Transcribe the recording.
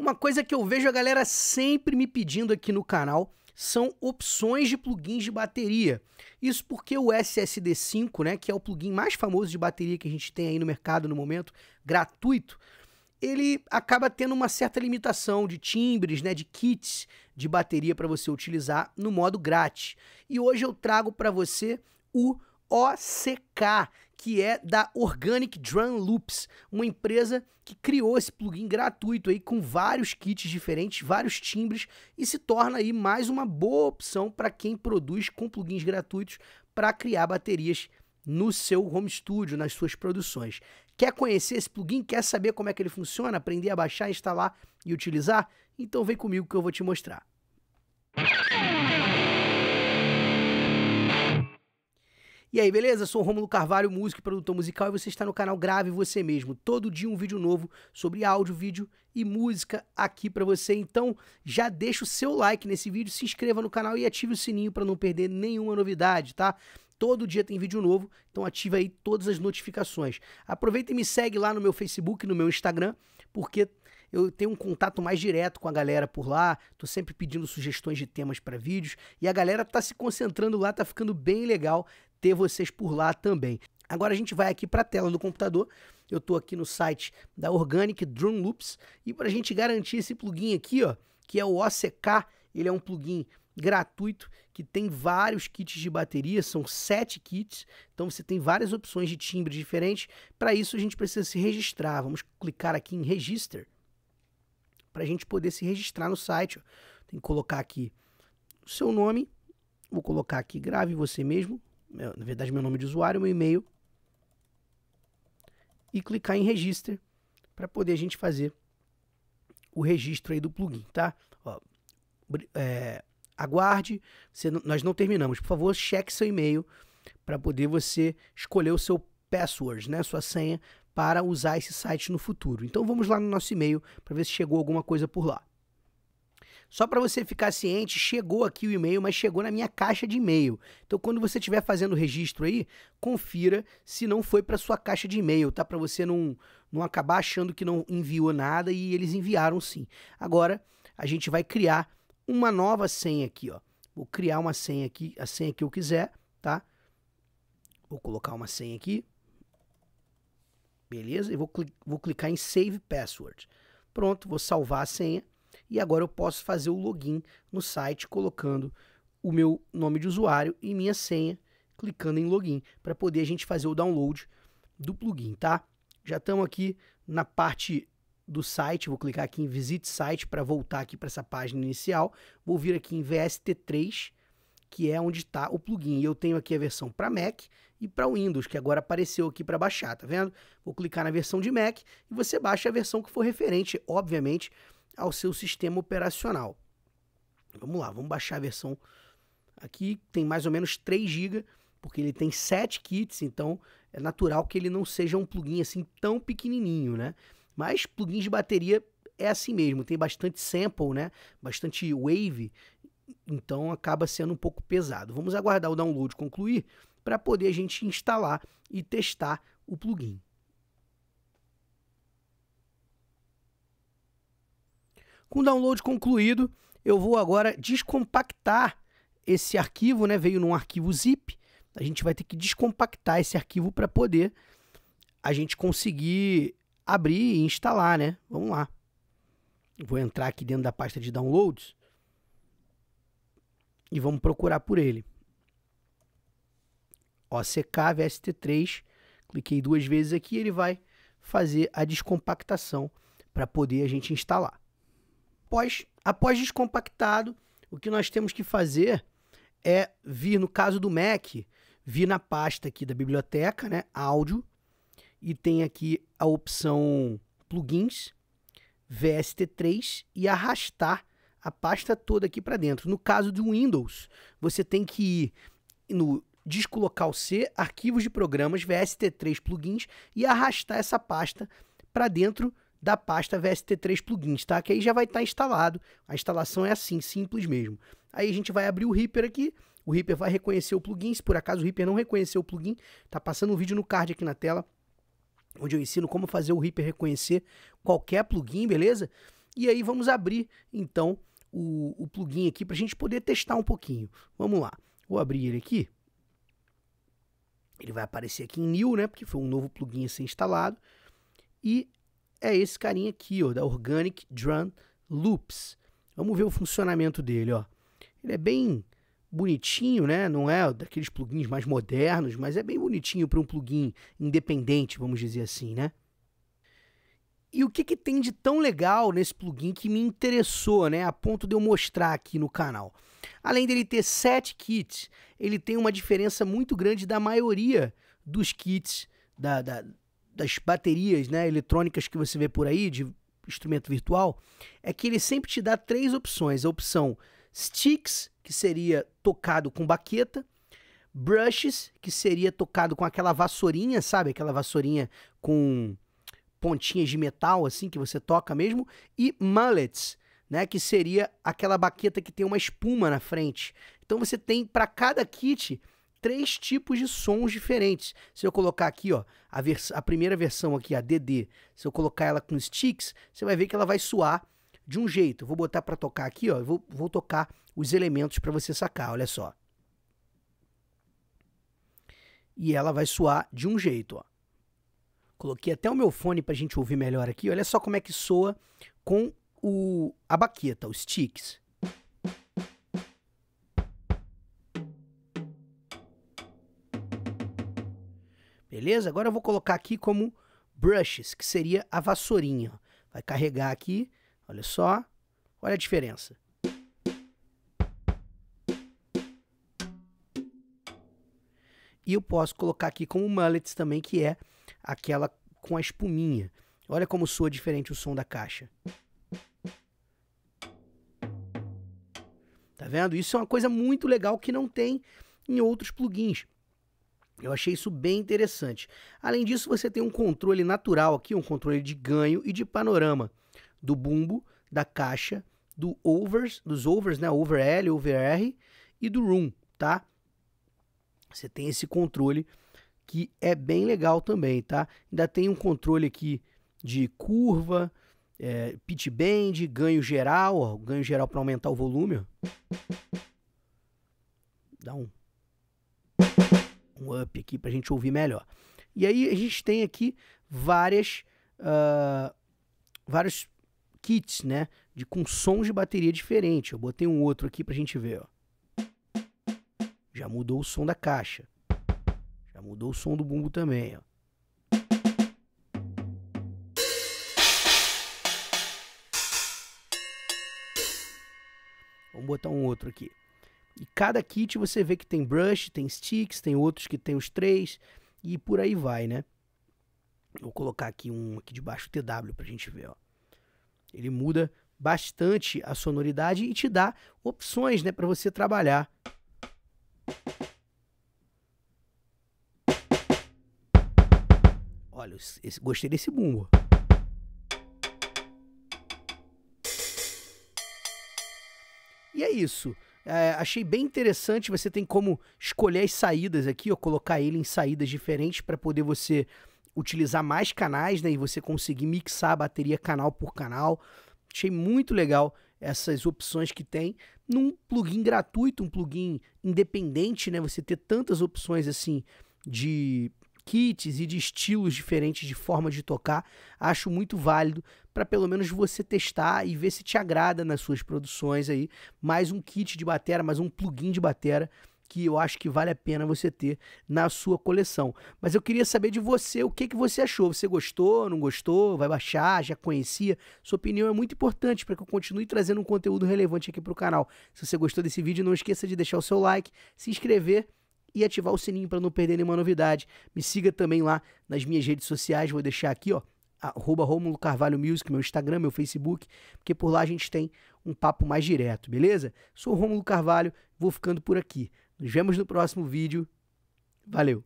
Uma coisa que eu vejo a galera sempre me pedindo aqui no canal são opções de plugins de bateria. Isso porque o SSD5, né, que é o plugin mais famoso de bateria que a gente tem aí no mercado no momento, gratuito, ele acaba tendo uma certa limitação de timbres, né, de kits de bateria para você utilizar no modo grátis. E hoje eu trago para você o OCK, que é da Organic Drum Loops, uma empresa que criou esse plugin gratuito aí com vários kits diferentes, vários timbres e se torna aí mais uma boa opção para quem produz com plugins gratuitos para criar baterias no seu home studio, nas suas produções. Quer conhecer esse plugin? Quer saber como é que ele funciona? Aprender a baixar, instalar e utilizar? Então vem comigo que eu vou te mostrar. E aí, beleza? Sou Romulo Carvalho, músico e produtor musical, e você está no canal Grave Você Mesmo. Todo dia um vídeo novo sobre áudio, vídeo e música aqui para você. Então, já deixa o seu like nesse vídeo, se inscreva no canal e ative o sininho para não perder nenhuma novidade, tá? Todo dia tem vídeo novo, então ativa aí todas as notificações. Aproveita e me segue lá no meu Facebook, no meu Instagram, porque eu tenho um contato mais direto com a galera por lá, tô sempre pedindo sugestões de temas para vídeos e a galera tá se concentrando lá, tá ficando bem legal ter vocês por lá também. Agora a gente vai aqui para a tela do computador. Eu estou aqui no site da Organic Drum Loops e para a gente garantir esse plugin aqui, ó, que é o OCK, ele é um plugin gratuito que tem vários kits de bateria, são sete kits, então você tem várias opções de timbre diferentes. Para isso a gente precisa se registrar. Vamos clicar aqui em Register para a gente poder se registrar no site. Ó. Tem que colocar aqui o seu nome, vou colocar aqui grave você mesmo, meu, na verdade, meu nome de usuário, meu e-mail, e clicar em register para poder a gente fazer o registro aí do plugin, tá? Ó, é, aguarde, você, nós não terminamos. Por favor, cheque seu e-mail para poder você escolher o seu password, né, sua senha para usar esse site no futuro. Então vamos lá no nosso e-mail para ver se chegou alguma coisa por lá. Só para você ficar ciente, chegou aqui o e-mail, mas chegou na minha caixa de e-mail. Então, quando você estiver fazendo o registro aí, confira se não foi para sua caixa de e-mail, tá? Para você não, não acabar achando que não enviou nada e eles enviaram sim. Agora, a gente vai criar uma nova senha aqui, ó. Vou criar uma senha aqui, a senha que eu quiser, tá? Vou colocar uma senha aqui. Beleza? E vou, cli vou clicar em Save Password. Pronto, vou salvar a senha. E agora eu posso fazer o login no site colocando o meu nome de usuário e minha senha, clicando em login, para poder a gente fazer o download do plugin, tá? Já estamos aqui na parte do site, vou clicar aqui em Visit Site para voltar aqui para essa página inicial, vou vir aqui em VST3, que é onde está o plugin. E eu tenho aqui a versão para Mac e para Windows, que agora apareceu aqui para baixar, tá vendo? Vou clicar na versão de Mac e você baixa a versão que for referente, obviamente, ao seu sistema operacional. Vamos lá, vamos baixar a versão aqui, tem mais ou menos 3 GB, porque ele tem 7 kits, então é natural que ele não seja um plugin assim tão pequenininho, né? Mas plugins de bateria é assim mesmo, tem bastante sample, né? Bastante wave, então acaba sendo um pouco pesado. Vamos aguardar o download concluir para poder a gente instalar e testar o plugin. Com o download concluído, eu vou agora descompactar esse arquivo, né? Veio num arquivo zip. A gente vai ter que descompactar esse arquivo para poder a gente conseguir abrir e instalar, né? Vamos lá. Vou entrar aqui dentro da pasta de downloads e vamos procurar por ele. OCK VST3, cliquei duas vezes aqui, ele vai fazer a descompactação para poder a gente instalar. Após, após descompactado, o que nós temos que fazer é vir, no caso do Mac, vir na pasta aqui da biblioteca, né, áudio, e tem aqui a opção plugins, VST3 e arrastar a pasta toda aqui para dentro. No caso de Windows, você tem que ir no disco local C, arquivos de programas, VST3 plugins e arrastar essa pasta para dentro da pasta VST3 plugins, tá? Que aí já vai estar tá instalado. A instalação é assim, simples mesmo. Aí a gente vai abrir o Reaper aqui, o Reaper vai reconhecer o plugin, se por acaso o Reaper não reconhecer o plugin, tá passando um vídeo no card aqui na tela, onde eu ensino como fazer o Reaper reconhecer qualquer plugin, beleza? E aí vamos abrir, então, o, o plugin aqui para a gente poder testar um pouquinho. Vamos lá, vou abrir ele aqui. Ele vai aparecer aqui em New, né? Porque foi um novo plugin a ser instalado. E é esse carinha aqui, ó, da Organic Drum Loops. Vamos ver o funcionamento dele, ó. Ele é bem bonitinho, né? Não é daqueles plugins mais modernos, mas é bem bonitinho para um plugin independente, vamos dizer assim, né? E o que, que tem de tão legal nesse plugin que me interessou, né? A ponto de eu mostrar aqui no canal. Além dele ter sete kits, ele tem uma diferença muito grande da maioria dos kits da, da, das baterias né, eletrônicas que você vê por aí, de instrumento virtual, é que ele sempre te dá três opções. A opção sticks, que seria tocado com baqueta, brushes, que seria tocado com aquela vassourinha, sabe? Aquela vassourinha com pontinhas de metal, assim, que você toca mesmo, e mallets, né? Que seria aquela baqueta que tem uma espuma na frente. Então você tem para cada kit três tipos de sons diferentes. Se eu colocar aqui, ó, a, vers a primeira versão aqui, a DD, se eu colocar ela com sticks, você vai ver que ela vai soar de um jeito. vou botar para tocar aqui, ó, vou, vou tocar os elementos para você sacar, olha só. E ela vai soar de um jeito, ó. Coloquei até o meu fone para a gente ouvir melhor aqui. Olha só como é que soa com o, a baqueta, os sticks. beleza? Agora eu vou colocar aqui como brushes, que seria a vassourinha. Vai carregar aqui, olha só, olha a diferença. E eu posso colocar aqui como mullets também, que é aquela com a espuminha. Olha como soa diferente o som da caixa. Tá vendo? Isso é uma coisa muito legal que não tem em outros plugins. Eu achei isso bem interessante. Além disso, você tem um controle natural aqui, um controle de ganho e de panorama do bumbo, da caixa, do overs, dos overs, né, over L, over R e do room, tá? Você tem esse controle que é bem legal também, tá? Ainda tem um controle aqui de curva, é, pitch bend, ganho geral, ó, ganho geral para aumentar o volume. Ó. Dá um um up aqui para a gente ouvir melhor. E aí a gente tem aqui várias, uh, vários kits, né? De, com sons de bateria diferente. Eu botei um outro aqui para a gente ver, ó. Já mudou o som da caixa. Já mudou o som do bumbo também, ó. Vamos botar um outro aqui. E cada kit você vê que tem brush, tem sticks, tem outros que tem os três e por aí vai, né? Vou colocar aqui um aqui de baixo TW pra gente ver, ó. Ele muda bastante a sonoridade e te dá opções, né, para você trabalhar. Olha, esse, gostei desse bumbo. E é isso. É, achei bem interessante. Você tem como escolher as saídas aqui, ou colocar ele em saídas diferentes para poder você utilizar mais canais, né? E você conseguir mixar a bateria canal por canal. Achei muito legal essas opções que tem num plugin gratuito, um plugin independente, né? Você ter tantas opções assim de kits e de estilos diferentes de forma de tocar, acho muito válido para pelo menos você testar e ver se te agrada nas suas produções aí. Mais um kit de batera, mais um plugin de batera que eu acho que vale a pena você ter na sua coleção. Mas eu queria saber de você o que, que você achou. Você gostou, não gostou? Vai baixar? Já conhecia? Sua opinião é muito importante para que eu continue trazendo um conteúdo relevante aqui para o canal. Se você gostou desse vídeo, não esqueça de deixar o seu like, se inscrever e ativar o sininho para não perder nenhuma novidade. Me siga também lá nas minhas redes sociais, vou deixar aqui, ó, arroba Romulo Carvalho Music, meu Instagram, meu Facebook, porque por lá a gente tem um papo mais direto, beleza? Sou Romulo Carvalho, vou ficando por aqui. Nos vemos no próximo vídeo. Valeu!